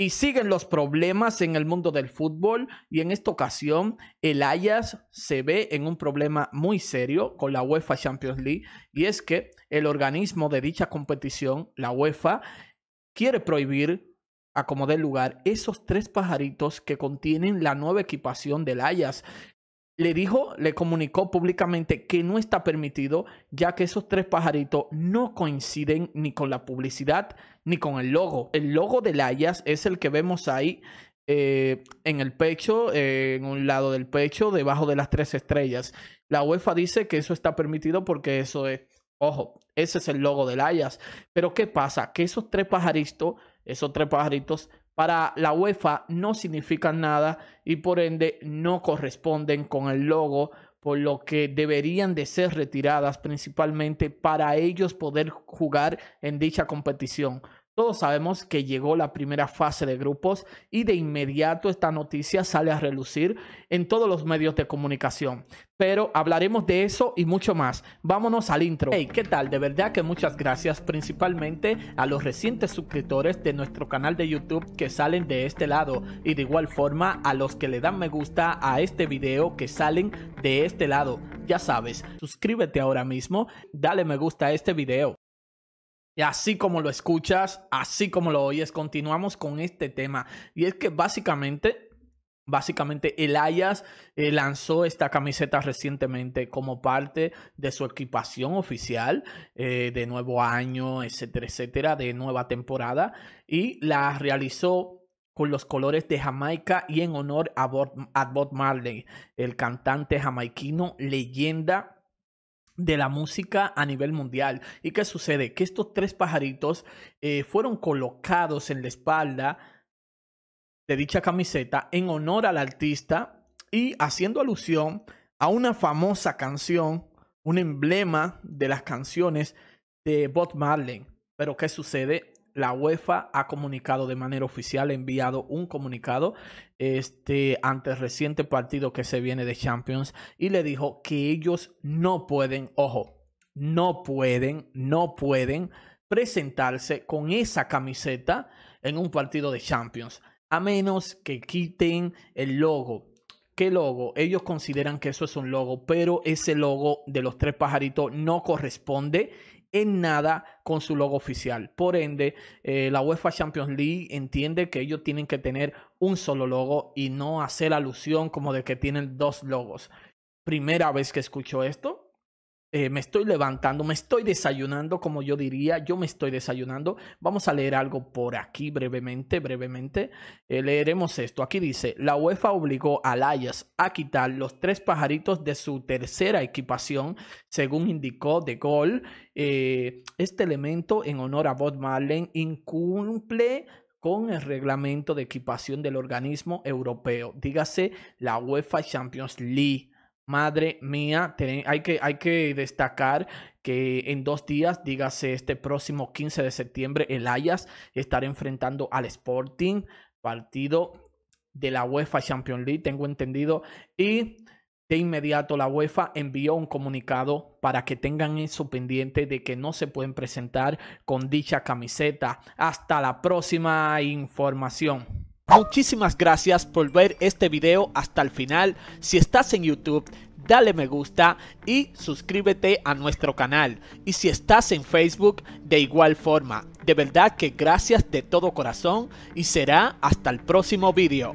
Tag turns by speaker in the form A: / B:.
A: Y siguen los problemas en el mundo del fútbol y en esta ocasión el Ajax se ve en un problema muy serio con la UEFA Champions League y es que el organismo de dicha competición, la UEFA, quiere prohibir a como dé lugar esos tres pajaritos que contienen la nueva equipación del Ajax le dijo, le comunicó públicamente que no está permitido, ya que esos tres pajaritos no coinciden ni con la publicidad ni con el logo. El logo de Layas es el que vemos ahí eh, en el pecho, eh, en un lado del pecho, debajo de las tres estrellas. La UEFA dice que eso está permitido porque eso es, ojo, ese es el logo de Layas. Pero ¿qué pasa? Que esos tres pajaritos, esos tres pajaritos para la UEFA no significan nada y por ende no corresponden con el logo, por lo que deberían de ser retiradas principalmente para ellos poder jugar en dicha competición. Todos sabemos que llegó la primera fase de grupos y de inmediato esta noticia sale a relucir en todos los medios de comunicación. Pero hablaremos de eso y mucho más. Vámonos al intro. Hey, ¿qué tal? De verdad que muchas gracias principalmente a los recientes suscriptores de nuestro canal de YouTube que salen de este lado y de igual forma a los que le dan me gusta a este video que salen de este lado. Ya sabes, suscríbete ahora mismo, dale me gusta a este video. Y así como lo escuchas, así como lo oyes, continuamos con este tema. Y es que básicamente, básicamente el eh, lanzó esta camiseta recientemente como parte de su equipación oficial eh, de nuevo año, etcétera, etcétera, de nueva temporada. Y la realizó con los colores de Jamaica y en honor a Bob, a Bob Marley, el cantante jamaiquino, leyenda de la música a nivel mundial. ¿Y qué sucede? Que estos tres pajaritos eh, fueron colocados en la espalda de dicha camiseta en honor al artista y haciendo alusión a una famosa canción, un emblema de las canciones de Bob Marley. Pero ¿qué sucede? la UEFA ha comunicado de manera oficial, ha enviado un comunicado este, ante el reciente partido que se viene de Champions y le dijo que ellos no pueden, ojo, no pueden, no pueden presentarse con esa camiseta en un partido de Champions, a menos que quiten el logo. ¿Qué logo? Ellos consideran que eso es un logo, pero ese logo de los tres pajaritos no corresponde en nada con su logo oficial. Por ende, eh, la UEFA Champions League entiende que ellos tienen que tener un solo logo y no hacer alusión como de que tienen dos logos. Primera vez que escucho esto, eh, me estoy levantando, me estoy desayunando, como yo diría, yo me estoy desayunando. Vamos a leer algo por aquí brevemente, brevemente. Eh, leeremos esto. Aquí dice, la UEFA obligó a Layas a quitar los tres pajaritos de su tercera equipación, según indicó De Gol. Eh, este elemento en honor a Bob Marlen incumple con el reglamento de equipación del organismo europeo, dígase la UEFA Champions League. Madre mía, hay que, hay que destacar que en dos días, dígase este próximo 15 de septiembre, el Ajax estará enfrentando al Sporting, partido de la UEFA Champions League, tengo entendido, y de inmediato la UEFA envió un comunicado para que tengan eso pendiente de que no se pueden presentar con dicha camiseta. Hasta la próxima información. Muchísimas gracias por ver este video hasta el final. Si estás en YouTube, dale me gusta y suscríbete a nuestro canal. Y si estás en Facebook, de igual forma. De verdad que gracias de todo corazón y será hasta el próximo video.